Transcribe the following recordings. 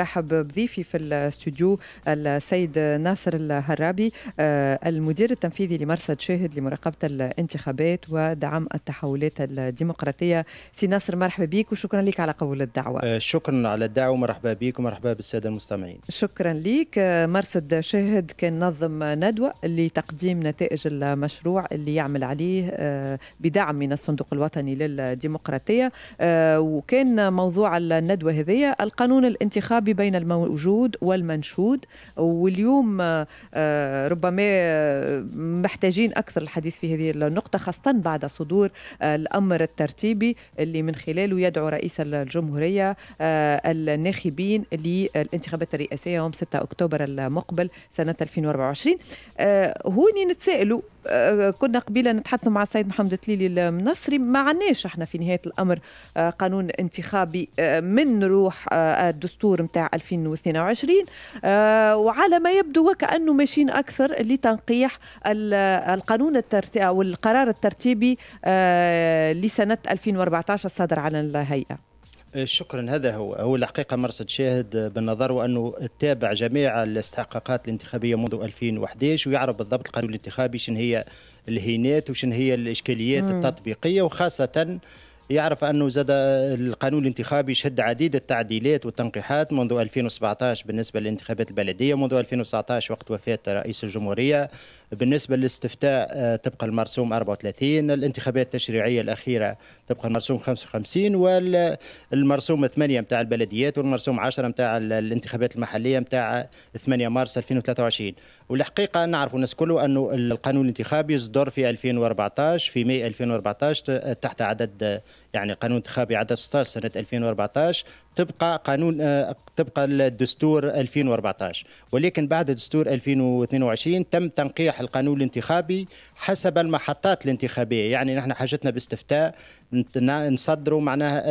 رحب بضيفي في الاستوديو السيد ناصر الهرابي آه، المدير التنفيذي لمرصد شاهد لمراقبه الانتخابات ودعم التحولات الديمقراطيه سي ناصر مرحبا بك وشكرا لك على قبول الدعوه آه، شكرا على الدعوه ومرحبا بك ومرحبا بالساده المستمعين شكرا لك آه، مرصد شاهد كان نظم ندوه لتقديم نتائج المشروع اللي يعمل عليه بدعم من الصندوق الوطني للديمقراطيه وكان موضوع الندوه هذه القانون الانتخابي التعبي بين الموجود والمنشود واليوم آه، آه، ربما آه، محتاجين أكثر الحديث في هذه النقطة خاصة بعد صدور الأمر الترتيبي اللي من خلاله يدعو رئيس الجمهورية الناخبين للانتخابات الرئاسية يوم 6 أكتوبر المقبل سنة 2024 هوني نتسائلوا كنا قبيله نتحدث مع السيد محمد تليلي المنصري ما عناش احنا في نهايه الامر قانون انتخابي من روح الدستور نتاع 2022 آه، وعلى ما يبدو وكأنه ماشيين أكثر لتنقيح القانون الترتيبي أو القرار الترتيبي آه، لسنة 2014 الصادر على الهيئة آه، شكرا هذا هو هو الحقيقة مرصد شاهد بالنظر وأنه تابع جميع الاستحقاقات الانتخابية منذ 2011 ويعرف بالضبط القانون الانتخابي شن هي الهينات وشن هي الإشكاليات التطبيقية وخاصة يعرف أنه زاد القانون الانتخابي شهد عديد التعديلات والتنقيحات منذ 2017 بالنسبة للانتخابات البلدية منذ 2019 وقت وفاة رئيس الجمهورية بالنسبة للاستفتاء آه، تبقى المرسوم 34 الانتخابات التشريعية الأخيرة تبقى المرسوم 55 والمرسوم 8 متاع البلديات والمرسوم 10 متاع الانتخابات المحلية متاع 8 مارس 2023 والحقيقة نعرف الناس كله أنه القانون الانتخابي صدر في 2014 في ماي 2014 تحت عدد يعني قانون انتخابي عدد 16 سنه 2014 تبقى قانون آه، تبقى الدستور 2014 ولكن بعد دستور 2022 تم تنقيح القانون الانتخابي حسب المحطات الانتخابيه يعني نحن حاجتنا باستفتاء نصدروا معناها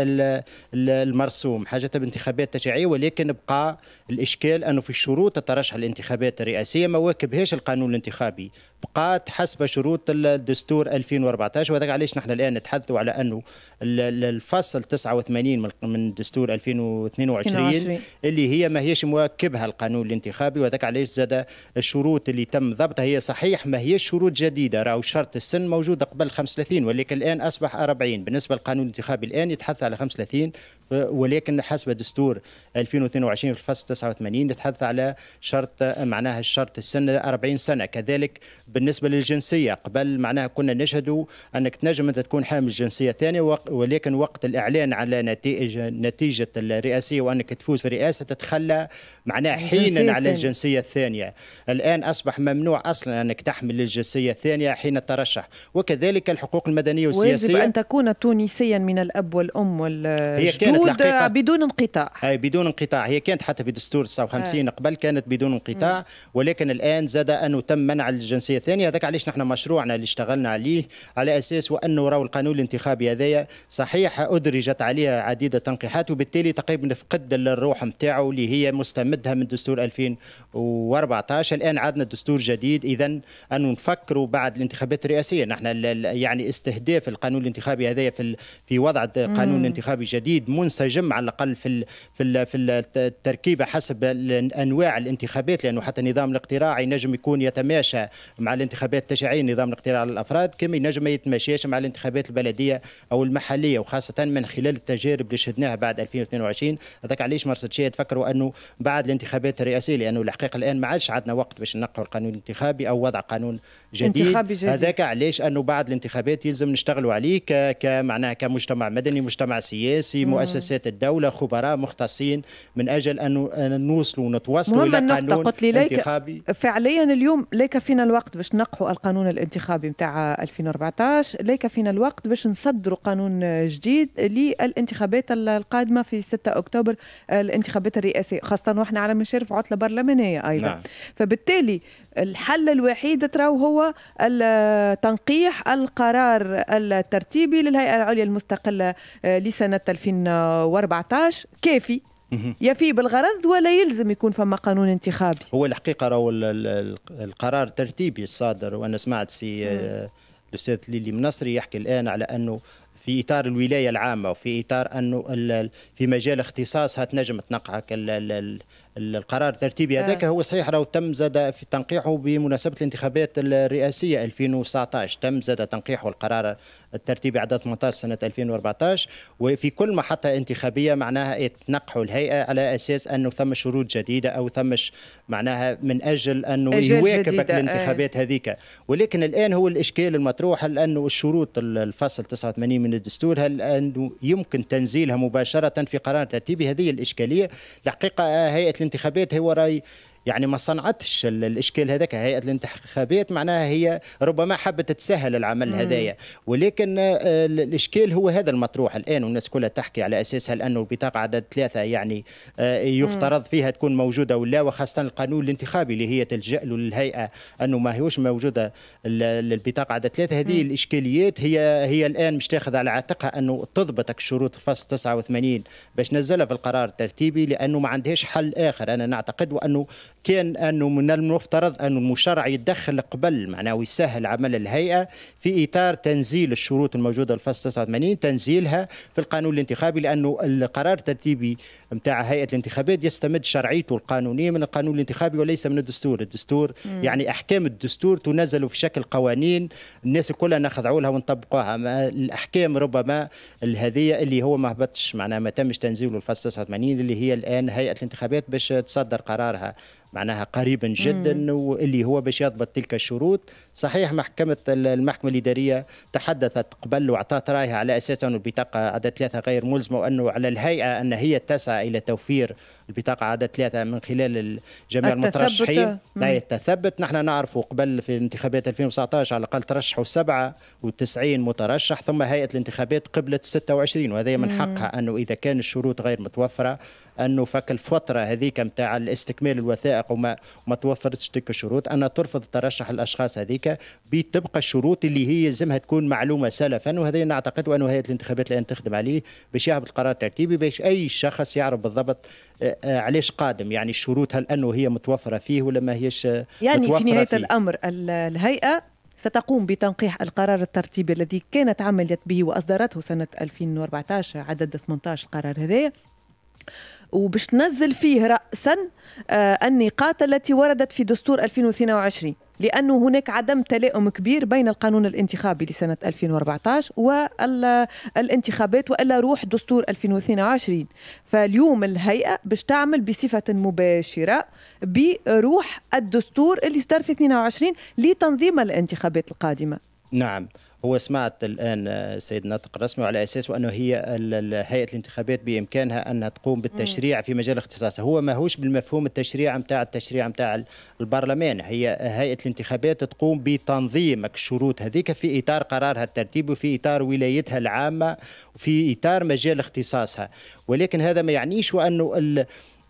المرسوم حاجتنا بانتخابات تشريعيه ولكن بقى الاشكال انه في شروط الترشح الانتخابات الرئاسيه ما واكبهاش القانون الانتخابي بقات حسب شروط الدستور 2014 وهذاك علاش نحن الان نتحدثوا على انه الفصل 89 من دستور 2014 2022 22. اللي هي ما هيش مواكبها القانون الانتخابي وذاك علاش زاد الشروط اللي تم ضبطها هي صحيح ما هيش شروط جديده راهو شرط السن موجود قبل 35 ولكن الان اصبح 40 بالنسبه للقانون الانتخابي الان يتحدث على 35 ولكن حسب دستور 2022 في الفصل 89 يتحدث على شرط معناها الشرط السن 40 سنه كذلك بالنسبه للجنسيه قبل معناها كنا نشهدوا انك تنجم انت تكون حامل جنسيه ثانيه ولكن وقت الاعلان على نتائج نتيجه الرئاسيه وانك تفوز في الرئاسه تتخلى معناه حينا على الجنسيه الثانيه الان اصبح ممنوع اصلا انك تحمل الجنسيه الثانيه حين الترشح وكذلك الحقوق المدنيه والسياسيه ويجب ان تكون تونسيا من الاب والام والجدود بدون انقطاع اي بدون انقطاع هي كانت حتى في دستور 59 آه. قبل كانت بدون انقطاع ولكن الان زاد انه تم منع الجنسيه الثانيه هذاك علاش نحن مشروعنا اللي اشتغلنا عليه على اساس وانه راهو القانون الانتخابي هذايا صحيح ادرجت عليها عديده تنقيحات وبالتالي تقريبا فقد الروح نتاعو اللي هي مستمدها من دستور 2014 الان عندنا دستور جديد اذا انو نفكروا بعد الانتخابات الرئاسيه نحن يعني استهداف القانون الانتخابي هذايا في في وضع قانون انتخابي جديد منسجم على الاقل في في في التركيبه حسب انواع الانتخابات لانه حتى النظام الاقتراعي نجم يكون يتماشى مع الانتخابات التشريعيه نظام الاقتراع للافراد كما ينجم ما يتماشاش مع الانتخابات البلديه او المحليه وخاصه من خلال التجارب اللي شهدناها بعد 2022 2022 هذاك علاش مرسى تشيه تفكروا انه بعد الانتخابات الرئاسيه لانه الحقيقه الان ما عادش عندنا وقت باش ننقوا القانون الانتخابي او وضع قانون جديد, جديد. هذاك علاش انه بعد الانتخابات يلزم نشتغلوا عليه كمعناها كمجتمع مدني مجتمع سياسي مم. مؤسسات الدوله خبراء مختصين من اجل انه نوصلوا ونتواصلوا الى قانون انتخابي فعليا اليوم ليك فينا الوقت باش نقحوا القانون الانتخابي نتاع 2014 ليك فينا الوقت باش نصدروا قانون جديد للانتخابات القادمه في 6 اكتوبر آه، الانتخابات الرئاسيه خاصه واحنا على مشارف عطله برلمانيه ايضا نعم. فبالتالي الحل الوحيد تراه هو تنقيح القرار الترتيبي للهيئه العليا المستقله آه، لسنه 2014 كافي يفي بالغرض ولا يلزم يكون فما قانون انتخابي هو الحقيقه راهو القرار الترتيبي الصادر وانا سمعت سي آه، الاستاذ ليلي منصري يحكي الان على انه في اطار الولايه العامه وفي اطار انه في مجال اختصاصها تنجم تنقعك القرار الترتيبي هذاك آه. هو صحيح راه تم زاد في تنقيحه بمناسبه الانتخابات الرئاسيه 2019 تم زاد تنقيحه القرار الترتيبي عدد 18 سنه 2014 وفي كل محطه انتخابيه معناها تنقحوا الهيئه على اساس انه ثم شروط جديده او ثم معناها من اجل انه يواكبك آه. الانتخابات هذيك ولكن الان هو الاشكال المطروح هل انه الشروط الفصل 89 من الدستور هل انه يمكن تنزيلها مباشره في قرار ترتيبي هذه الاشكاليه الحقيقه آه، هيئه انتخابات هو راي يعني ما صنعتش الاشكال هذاك هيئه الانتخابات معناها هي ربما حبت تسهل العمل هذايا ولكن آه، الاشكال هو هذا المطروح الان والناس كلها تحكي على اساس هل انه البطاقه عدد ثلاثه يعني آه، يفترض فيها تكون موجوده ولا وخاصه القانون الانتخابي اللي هي تلجا له الهيئه انه ما هيوش موجوده البطاقه عدد ثلاثه هذه الاشكاليات هي هي الان مش تاخذ على عاتقها انه تضبطك شروط الفصل 89 باش نزلها في القرار الترتيبي لانه ما عندهاش حل اخر انا نعتقد وانه كان أنه من المفترض أنه المشرع يتدخل قبل معناه ويسهل عمل الهيئة في إطار تنزيل الشروط الموجودة في الفصل 89 تنزيلها في القانون الانتخابي لأنه القرار الترتيبي نتاع هيئة الانتخابات يستمد شرعيته القانونية من القانون الانتخابي وليس من الدستور الدستور مم. يعني أحكام الدستور تنزل في شكل قوانين الناس كلها نخضعوا لها ونطبقوها الأحكام ربما الهذية اللي هو ما هبطش معناه ما تمش تنزيله الفصل 89 اللي هي الآن هيئة الانتخابات باش تصدر قرارها معناها قريبا جدا واللي هو باش يضبط تلك الشروط صحيح محكمة المحكمة الإدارية تحدثت قبل واعطت رأيها على أساس أن البطاقة عدد ثلاثة غير ملزمة وأنه على الهيئة أن هي تسعى إلى توفير البطاقة عدد ثلاثة من خلال جميع المترشحين لا التثبت نحن نعرف قبل في انتخابات 2019 على الأقل ترشحوا 97 مترشح ثم هيئة الانتخابات قبلت 26 وهذا من حقها أنه إذا كان الشروط غير متوفرة انه فك الفتره هذيك نتاع الاستكمال الوثائق وما ما توفرتش تلك الشروط انها ترفض ترشح الاشخاص هذيك بتبقى الشروط اللي هي يلزمها تكون معلومه سلفا وهذا نعتقد انه هيئه الانتخابات الان تخدم عليه باش يهبط القرار الترتيبي باش اي شخص يعرف بالضبط آه، آه، علاش قادم يعني الشروط هل انه هي متوفره فيه ولا ما هيش يعني متوفرة في نهايه فيه. الامر الهيئه ستقوم بتنقيح القرار الترتيبي الذي كانت عملت به واصدرته سنه 2014 عدد 18 القرار هذايا وباش تنزل فيه رأسا آه، النقاط التي وردت في دستور 2022 لأنه هناك عدم تلائم كبير بين القانون الانتخابي لسنة 2014 والانتخابات وإلا روح دستور 2022 فاليوم الهيئة باش تعمل بصفة مباشرة بروح الدستور اللي صدر في 22 لتنظيم الانتخابات القادمة نعم هو سمعت الآن السيد آه، الناطق الرسمي على اساس أنه هي هيئة الانتخابات بإمكانها أنها تقوم بالتشريع في مجال اختصاصها هو ماهوش بالمفهوم التشريع نتاع التشريع نتاع البرلمان هي هيئة الانتخابات تقوم بتنظيم الشروط هذيك في إطار قرارها الترتيبي وفي إطار ولايتها العامة وفي إطار مجال اختصاصها ولكن هذا ما يعنيش وأنه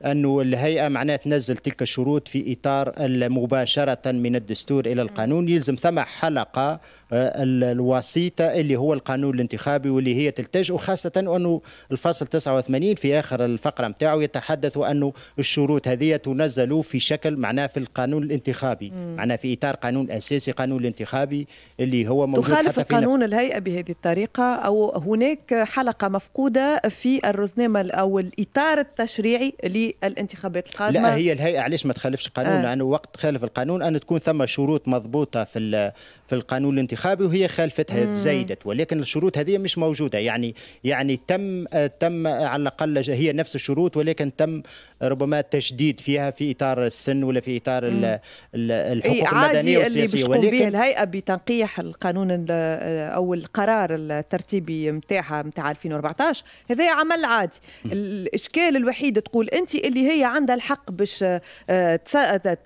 أنه الهيئة معناها تنزل تلك الشروط في إطار مباشرة من الدستور إلى القانون يلزم ثم حلقة آه، الوسيطة اللي هو القانون الانتخابي واللي هي تلتج وخاصة أنه الفصل 89 في آخر الفقرة متاعه يتحدث أنه الشروط هذه تنزل في شكل معناه في القانون الانتخابي معناه في إطار قانون أساسي قانون الانتخابي اللي هو موجود تخالف حتى في قانون الهيئة بهذه الطريقة أو هناك حلقة مفقودة في الرزنامة أو الإطار التشريعي الانتخابات القادمه لا هي الهيئه علاش ما تخالفش القانون آه. لانه وقت تخالف القانون ان تكون ثم شروط مضبوطه في في القانون الانتخابي وهي خالفتها مم. تزايدت ولكن الشروط هذه مش موجوده يعني يعني تم تم على الاقل هي نفس الشروط ولكن تم ربما تشديد فيها في اطار السن ولا في اطار مم. الحقوق المدنيه والسياسيه ولكن الهيئه بتنقيح القانون او القرار الترتيبي نتاعها نتاع 2014 هذا عمل عادي الاشكال الوحيد تقول انت اللي هي عندها الحق باش آه،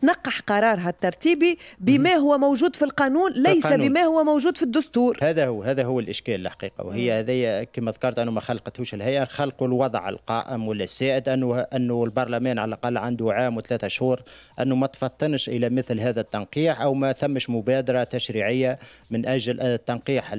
تنقح قرارها الترتيبي بما هو موجود في القانون ليس بما هو موجود في الدستور هذا هو هذا هو الاشكال الحقيقه وهي هذه كما ذكرت انه ما خلقتهوش الهيئه خلقوا الوضع القائم ولا السائد انه انه البرلمان على الاقل عنده عام وثلاثه شهور انه ما تفطنش الى مثل هذا التنقيح او ما ثمش مبادره تشريعيه من اجل آه، تنقيح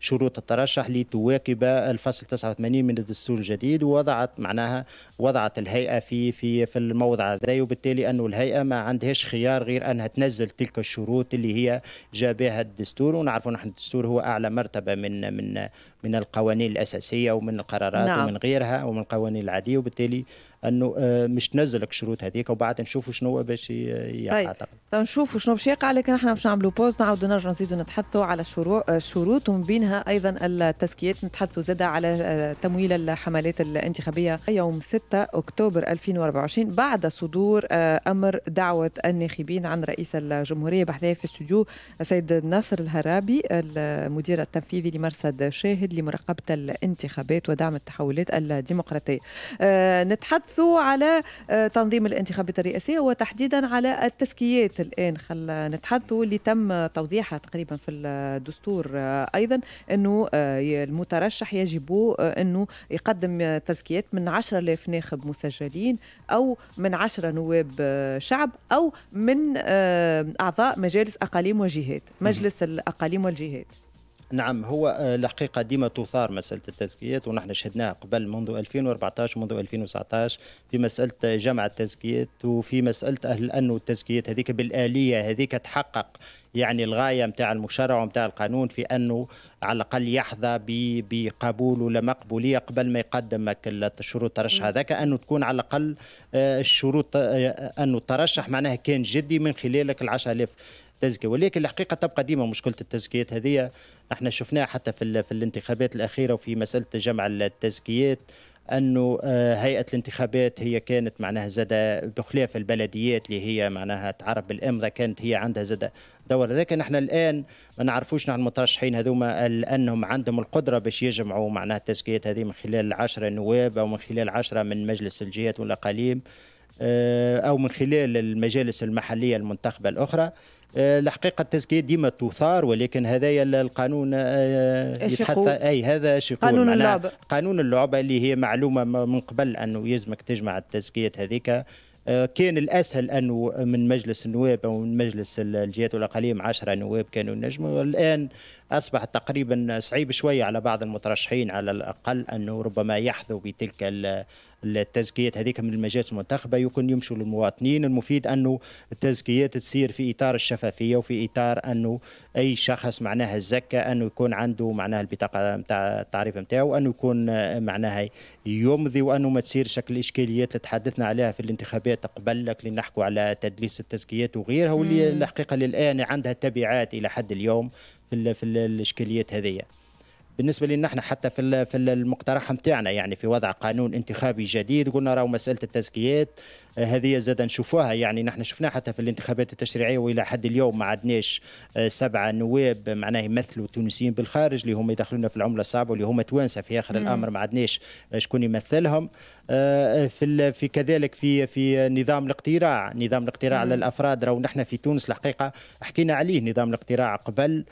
شروط الترشح لتواكب الفصل 89 من الدستور الجديد ووضعت معناها وضعت الهيئه في في في في الموضع هذا وبالتالي انه الهيئه ما عندهاش خيار غير انها تنزل تلك الشروط اللي هي جا بها الدستور ونعرفوا نحن الدستور هو اعلى مرتبه من من من القوانين الاساسيه ومن القرارات نعم. ومن غيرها ومن القوانين العاديه وبالتالي انه آه، مش تنزل لك الشروط هذيك وبعد نشوفوا شنو باش آه، يقع يعني طيب. طيب نشوفوا شنو باش يقع لكن احنا باش نعملوا بوز نعاودوا نرجعوا نزيدوا نتحدثوا على الشروط آه، ومن بينها ايضا التزكيات نتحدثوا زاد على تمويل الحملات الانتخابيه يوم 6 اكتوبر 2024 بعد صدور آه، أمر دعوة الناخبين عن رئيس الجمهورية بحذايا في استوديو السيد ناصر الهرابي المدير التنفيذي لمرصد شاهد لمراقبة الانتخابات ودعم التحولات الديمقراطية آه، نتحدث على آه، تنظيم الانتخابات الرئاسية وتحديدا على التزكيات الآن خل نتحدث اللي تم توضيحها تقريبا في الدستور أيضا أنه المترشح يجب أنه يقدم تزكيات من 10000 ناخب مسجلين مصريين أو من عشرة نواب آه، شعب أو من آه، أعضاء مجالس أقاليم وجهات مجلس الأقاليم والجهات نعم هو الحقيقه آه، ديما تثار مساله التزكيات ونحن شهدناها قبل منذ 2014 ومنذ 2019 في مساله جمع التزكيات وفي مساله اهل انه التزكيات هذيك بالاليه هذيك تحقق يعني الغايه نتاع المشرع ونتاع القانون في انه على الاقل يحظى بقبول ولا مقبوليه قبل ما يقدم الشروط الترشح هذاك انه تكون على الاقل آه، الشروط آه، انه الترشح معناها كان جدي من خلالك ال 10000 التزكيه ولكن الحقيقه تبقى ديما مشكله التزكيات هذه احنا شفناها حتى في, في الانتخابات الاخيره وفي مساله جمع التزكيات انه آه، هيئه الانتخابات هي كانت معناها زاد بخلاف البلديات اللي هي معناها تعرف بالامضه كانت هي عندها زاد دور لكن احنا الان ما نعرفوش عن المترشحين هذوما لانهم عندهم القدره باش يجمعوا معناها التزكيات هذه من خلال 10 نواب او من خلال 10 من مجلس الجهات والاقاليم آه، او من خلال المجالس المحليه المنتخبه الاخرى الحقيقه آه، التزكيه ديما تثار ولكن هذايا القانون آه، يتحدث اي هذا شقول قانون اللعبه قانون اللعبه اللي هي معلومه من قبل انه يلزمك تجمع التزكيات هذيك آه، كان الاسهل انه من مجلس النواب او من مجلس الجهات الاقليه مع 10 نواب كانوا نجموا الان اصبح تقريبا صعيب شويه على بعض المترشحين على الاقل انه ربما يحظوا بتلك التزكيات هذيك من المجالس المنتخبه يكون يمشوا للمواطنين المفيد انه التزكيات تصير في اطار الشفافيه وفي اطار انه اي شخص معناها الزكى انه يكون عنده معناها البطاقه نتاع التعريف نتاعو انه يكون معناها يمضي وانه ما تصير شكل الاشكاليات اللي تحدثنا عليها في الانتخابات قبل لك اللي نحكوا على تدليس التزكيات وغيرها واللي الحقيقه للان عندها تبعات الى حد اليوم في في الاشكاليات هذه بالنسبه لنا احنا حتى في في المقترح نتاعنا يعني في وضع قانون انتخابي جديد قلنا راهو مساله التزكيات آه، هذه زاد نشوفوها يعني نحن شفناها حتى في الانتخابات التشريعيه والى حد اليوم ما عدناش آه، سبعه نواب معناه يمثلوا التونسيين بالخارج اللي هم يدخلونا في العمله الصعبه واللي هم توانسه في اخر الامر ما عدناش آه، شكون يمثلهم في في كذلك في في نظام الاقتراع نظام الاقتراع مم. للافراد راهو نحن في تونس الحقيقه حكينا عليه نظام الاقتراع قبل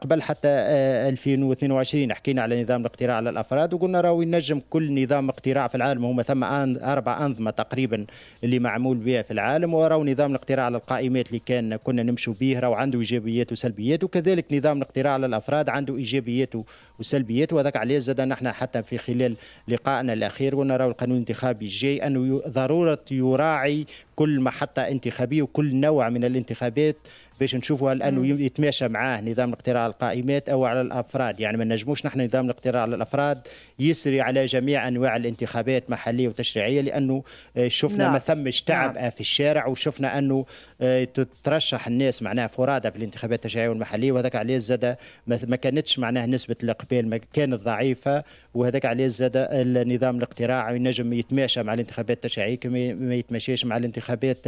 قبل حتى 2022 حكينا على نظام الاقتراع للافراد وقلنا راهو ينجم كل نظام اقتراع في العالم هما ثم اربع انظمه تقريبا اللي معمول بها في العالم وراو نظام الاقتراع على القائمات اللي كان كنا نمشوا به راو عنده ايجابيات وسلبيات وكذلك نظام الاقتراع على الافراد عنده ايجابيات وسلبيات وهذاك عليه زاد نحن حتى في خلال لقائنا الاخير ونراو القانون الانتخابي الجاي انه ضروره يراعي كل محطه انتخابيه وكل نوع من الانتخابات باش نشوفوا هل انه يتماشى معاه نظام الاقتراع على القائمات او على الافراد يعني ما نجموش نحن نظام الاقتراع على الافراد يسري على جميع انواع الانتخابات محليه وتشريعيه لانه آه، شفنا نعم. ما ثمش تعب نعم. آه، في الشارع وشفنا انه آه، تترشح الناس معناها فرادى في الانتخابات التشريعيه والمحليه وهذاك عليه زاد ما كانتش معناها نسبه الاقبال كانت ضعيفه وهذاك عليه زاد النظام الاقتراع ينجم يتماشى مع الانتخابات التشريعيه كما ما يتماشاش مع الانتخابات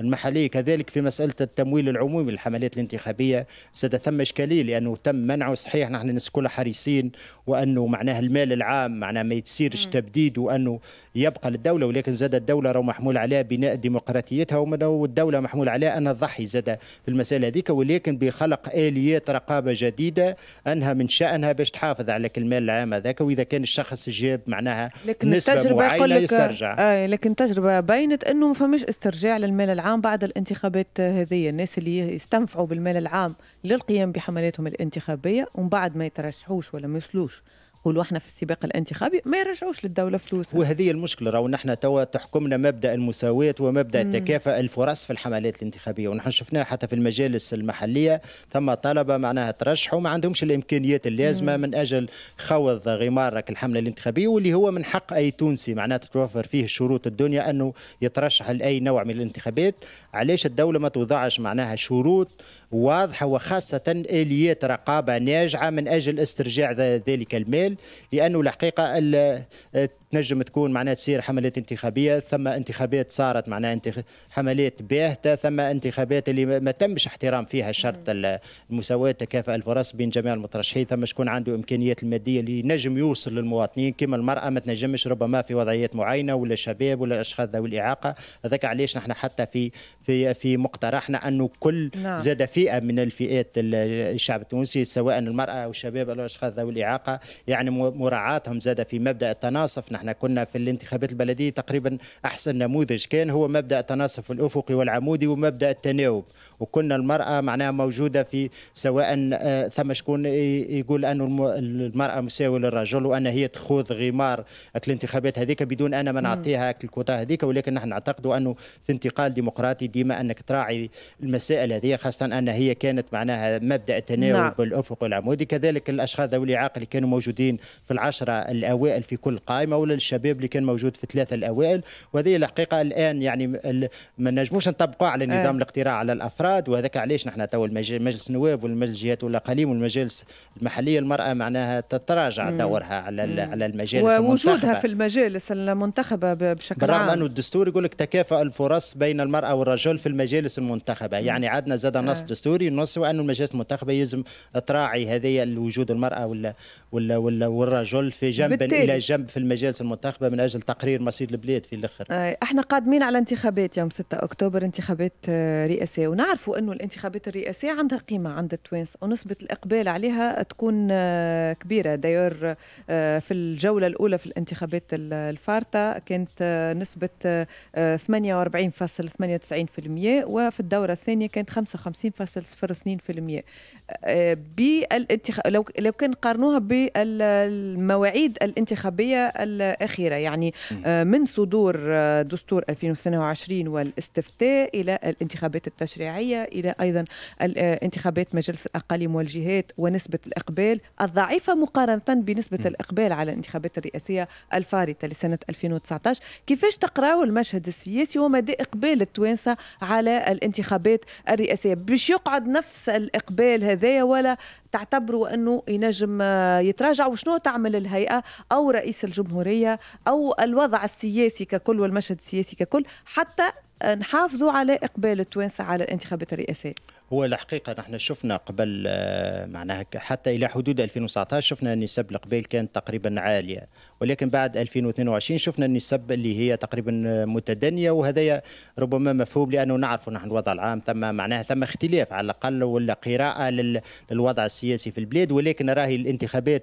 المحليه كذلك في مساله التمويل العمومي العموم الحملات الانتخابيه زاد ثم اشكاليه لانه تم منعه صحيح نحن الناس كلها حريصين وانه معناه المال العام معناه ما يتصيرش تبديد وانه يبقى للدوله ولكن زاد الدوله راه محمول عليها بناء ديمقراطيتها والدوله محمول عليها انها تضحي زاد في المساله هذيك ولكن بخلق اليات رقابه جديده انها من شانها باش تحافظ على المال العام هذاك واذا كان الشخص جاب معناها لكن نسبه التجربة معينه يسترجع آه لكن التجربه بينت انه ما فماش استرجاع للمال العام بعد الانتخابات هذه الناس اللي يستنفعوا بالمال العام للقيام بحملاتهم الانتخابيه ومن بعد ما يترشحوش ولا ما يوصلوش قولوا احنا في السباق الانتخابي ما يرجعوش للدوله فلوسها وهذه المشكله راهو نحن توا تحكمنا مبدا المساواه ومبدا التكافؤ الفرص في الحملات الانتخابيه ونحن شفناها حتى في المجالس المحليه ثم طلبه معناها ترشحوا ما عندهمش الامكانيات اللازمه من اجل خوض غمار الحمله الانتخابيه واللي هو من حق اي تونسي معناها تتوفر فيه شروط الدنيا انه يترشح لاي نوع من الانتخابات علاش الدوله ما توضعش معناها شروط واضحه وخاصه اليات رقابه ناجعه من اجل استرجاع ذلك المال القاتل لأنه الحقيقة تنجم تكون معناها تصير حملات انتخابيه ثم انتخابات صارت معناها انتخ... حملات باهته ثم انتخابات اللي ما تمش احترام فيها شرط المساواه تكافؤ الفرص بين جميع المترشحين ثم شكون عنده امكانيات الماديه اللي نجم يوصل للمواطنين كما المراه ما تنجمش ربما في وضعيات معينه ولا الشباب ولا الاشخاص ذوي الاعاقه هذاك علاش نحن حتى في في في مقترحنا انه كل نعم. زاد فئه من الفئات الشعب التونسي سواء المراه او الشباب او الاشخاص ذوي الاعاقه يعني مراعاتهم زاد في مبدا التناصف احنا كنا في الانتخابات البلديه تقريبا احسن نموذج كان هو مبدا التناصف الافقي والعمودي ومبدا التناوب وكنا المراه معناها موجوده في سواء آه، ثم شكون يقول انه المراه مساويه للرجل وان هي تخوض غمار الانتخابات هذيك بدون انا ما نعطيها الكوتا هذيك ولكن نحن نعتقد انه في انتقال ديمقراطي ديما انك تراعي المسائل هذه خاصه ان هي كانت معناها مبدا التناوب نعم. الافقي والعمودي كذلك الاشخاص ذوي الاعاقه اللي كانوا موجودين في العشره الاوائل في كل قائمه كل الشباب اللي كان موجود في الثلاثه الاوائل وهذه الحقيقه الان يعني ما نجموش نطبقوا على آه. نظام آه. الاقتراع على الافراد وهذاك علاش نحن تو مجلس النواب والمجلس الجهات والاقاليم والمجالس المحليه المراه معناها تتراجع مم. دورها على مم. على المجالس ووجودها المنتخبة. في المجالس المنتخبه بشكل بالرغم عام بالرغم انه الدستور يقول لك تكافؤ الفرص بين المراه والرجل في المجالس المنتخبه مم. يعني عندنا زاد آه. نص آه. دستوري ينص وانه المجالس المنتخبه يلزم تراعي هذه الوجود المراه ولا ولا ولا والرجل في جنب الى جنب في المجالس الرئاسه المنتخبه من اجل تقرير مصير البلاد في الاخر آه، احنا قادمين على انتخابات يوم 6 اكتوبر انتخابات آه، رئاسيه ونعرفوا انه الانتخابات الرئاسيه عندها قيمه عند التوانسه ونسبه الاقبال عليها تكون آه، كبيره داير في الجوله الاولى في الانتخابات الفارطه كانت نسبه 48.98% وفي الدوره الثانيه كانت 55.02% بالانتخاب لو كان قارنوها بالمواعيد الانتخابيه الاخيره يعني آه، من صدور آه، دستور 2022 والاستفتاء إلى الانتخابات التشريعية إلى أيضا آه، انتخابات مجلس الأقاليم والجهات ونسبة الإقبال الضعيفة مقارنة بنسبة الإقبال على الانتخابات الرئاسية الفارطة لسنة 2019 كيفاش تقراوا المشهد السياسي ومدى إقبال التوانسة على الانتخابات الرئاسية باش يقعد نفس الإقبال هذايا ولا تعتبروا انه ينجم آه، يتراجع وشنو تعمل الهيئه او رئيس الجمهوريه او الوضع السياسي ككل والمشهد السياسي ككل حتى نحافظوا على اقبال التوانسه على الانتخابات الرئاسيه هو الحقيقه نحن شفنا قبل آه، معناها حتى الى حدود 2019 شفنا نسب القبيل كانت تقريبا عاليه ولكن بعد 2022 شفنا النسب اللي هي تقريبا آه، متدنيه وهذا ربما مفهوم لانه نعرف نحن الوضع العام ثم معناها ثم اختلاف على الاقل ولا قراءه للوضع السياسي في البلاد ولكن راهي الانتخابات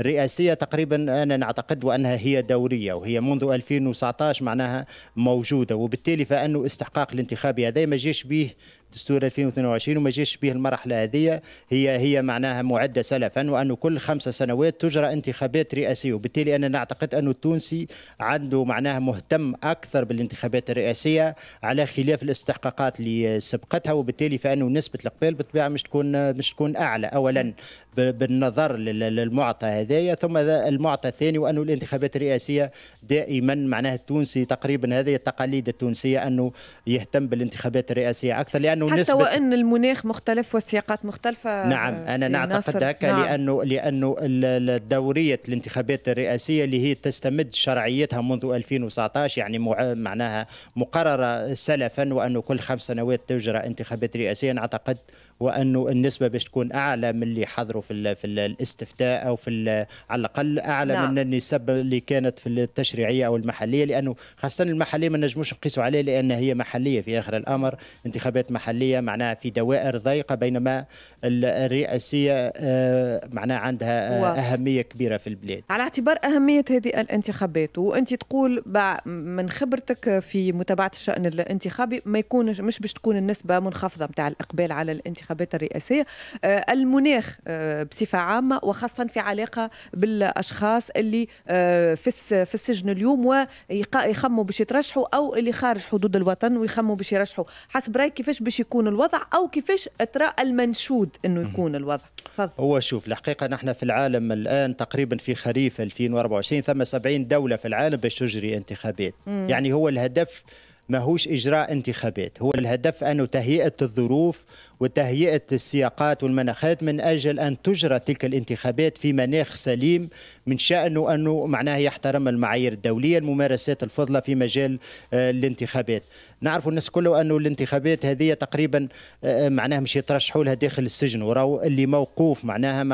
الرئاسيه تقريبا انا نعتقد وانها هي دوريه وهي منذ 2019 معناها موجوده وبالتالي فانه استحقاق الانتخابي هذا ما جاش به دستور 2022 وما جيش به المرحله هذه هي هي معناها معده سلفا وانه كل خمسه سنوات تجرى انتخابات رئاسيه وبالتالي انا نعتقد انه التونسي عنده معناها مهتم اكثر بالانتخابات الرئاسيه على خلاف الاستحقاقات اللي سبقتها وبالتالي فانه نسبه الاقبال بالطبيعه مش تكون مش تكون اعلى اولا بالنظر للمعطى هذايا ثم المعطى الثاني وانه الانتخابات الرئاسيه دائما معناها التونسي تقريبا هذه التقاليد التونسيه انه يهتم بالانتخابات الرئاسيه اكثر لانه لانه حتى نسبة وان المناخ مختلف والسياقات مختلفه نعم انا آه، نعتقد هكا نعم. لانه لانه دوريه الانتخابات الرئاسيه اللي هي تستمد شرعيتها منذ 2019 يعني معناها مقرره سلفا وانه كل خمس سنوات تجرى انتخابات رئاسيه نعتقد وانه النسبه باش تكون اعلى من اللي حضروا في الـ في الـ الاستفتاء او في على الاقل اعلى نعم. من النسب اللي كانت في التشريعيه او المحليه لانه خاصه المحليه ما نجموش نقيسوا عليها لان هي محليه في اخر الامر انتخابات محليه معناها في دوائر ضيقه بينما الرئاسيه آه، معناها عندها اهميه كبيره في البلاد على اعتبار اهميه هذه الانتخابات وانت تقول من خبرتك في متابعه الشان الانتخابي ما يكونش مش باش تكون النسبه منخفضه نتاع الاقبال على الانتخابات الانتخابات الرئاسية آه، المناخ آه، بصفة عامة وخاصة في علاقة بالأشخاص اللي آه، في السجن اليوم ويخموا باش يترشحوا أو اللي خارج حدود الوطن ويخموا باش يرشحوا حسب رأيك كيفاش باش يكون الوضع أو كيفاش ترى المنشود أنه يكون الوضع فضل. هو شوف الحقيقة نحن في العالم الآن تقريبا في خريف 2024 ثم 70 دولة في العالم باش تجري انتخابات مم. يعني هو الهدف ماهوش إجراء انتخابات هو الهدف أنه تهيئة الظروف وتهيئة السياقات والمناخات من أجل أن تجرى تلك الانتخابات في مناخ سليم من شأنه أنه معناه يحترم المعايير الدولية الممارسات الفضلة في مجال آه، الانتخابات نعرف الناس كله أنه الانتخابات هذه تقريبا آه، آه، معناها مش يترشحوا لها داخل السجن وراو اللي موقوف معناها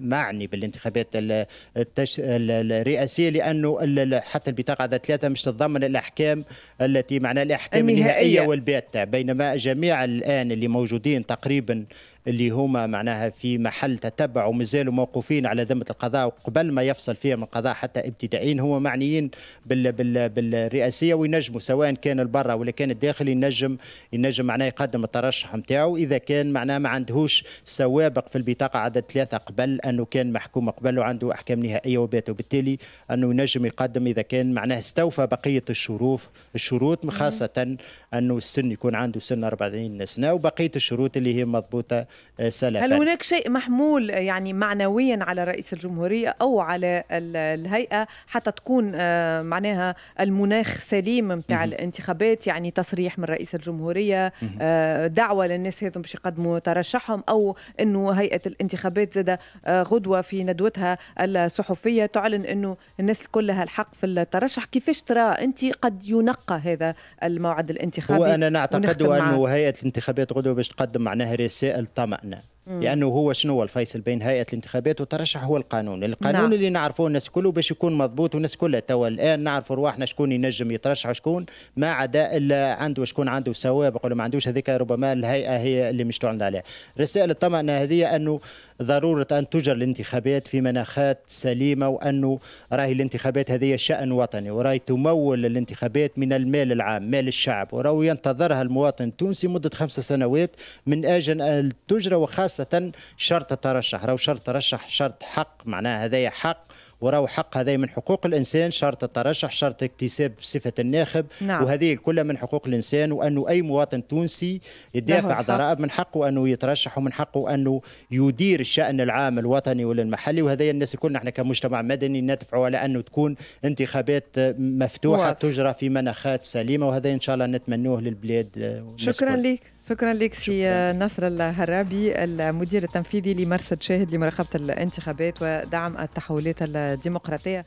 معني بالانتخابات الرئاسية لأنه حتى البطاقة عدد ثلاثة مش تتضمن الأحكام التي تحكي معناها الاحكام النهائيه, النهائية والباتة بينما جميع الان اللي موجودين تقريبا اللي هما معناها في محل تتبع ومازالوا موقوفين على ذمه القضاء وقبل ما يفصل فيها من القضاء حتى ابتدائيين هما معنيين بال بال بالرئاسيه وينجموا سواء كان البرا ولا كان الداخل ينجم ينجم معناه يقدم الترشح نتاعو اذا كان معناه ما عندهوش سوابق في البطاقه عدد ثلاثه قبل انه كان محكوم قبل وعنده احكام نهائيه وبات وبالتالي انه ينجم يقدم اذا كان معناه استوفى بقيه الشروط الشروط خاصه انه السن يكون عنده سن 40 سنه وبقيه الشروط اللي هي مضبوطه آه، سلفا هل هناك شيء محمول يعني معنويا على رئيس الجمهورية أو على الهيئة حتى تكون آه، معناها المناخ سليم نتاع الانتخابات يعني تصريح من رئيس الجمهورية آه، دعوة للناس هذم باش يقدموا ترشحهم أو أنه هيئة الانتخابات زاد غدوة في ندوتها الصحفية تعلن أنه الناس كلها الحق في الترشح كيفاش ترى أنت قد ينقى هذا الموعد الانتخابي وأنا نعتقد أنه هيئة الانتخابات غدوة باش تقدم معناها رسائل طمأنة لانه يعني هو شنو هو الفيصل بين هيئه الانتخابات والترشح هو القانون نعم. القانون نعم. اللي نعرفوه الناس كله باش يكون مضبوط والناس كلها توا الان نعرفوا رواحنا شكون ينجم يترشح وشكون ما عدا الا عنده شكون عنده سوابق ولا ما عندوش هذيك ربما الهيئه هي اللي مش تعلن عليها رسائل الطمأنة هذه انه ضروره ان تجر الانتخابات في مناخات سليمه وانه راهي الانتخابات هذه شان وطني وراهي تمول الانتخابات من المال العام مال الشعب وراهو ينتظرها المواطن التونسي مده خمس سنوات من اجل ان تجرى وخاصه خاصة شرط الترشح راهو شرط ترشح شرط حق معناها هذايا حق وراو حق هذا من حقوق الانسان شرط الترشح شرط اكتساب صفه الناخب نعم. وهذه كلها من حقوق الانسان وانه اي مواطن تونسي يدافع ضرائب من حقه انه يترشح ومن حقه انه يدير الشان العام الوطني والمحلي المحلي وهذا الناس كلنا احنا كمجتمع مدني ندفعوا على انه تكون انتخابات مفتوحه واضح. تجرى في مناخات سليمه وهذا ان شاء الله نتمنوه للبلاد آه، شكرا لك شكرا لك سي نصر الهرابي المدير التنفيذي لمرصد شاهد لمراقبه الانتخابات ودعم التحولات الديمقراطيه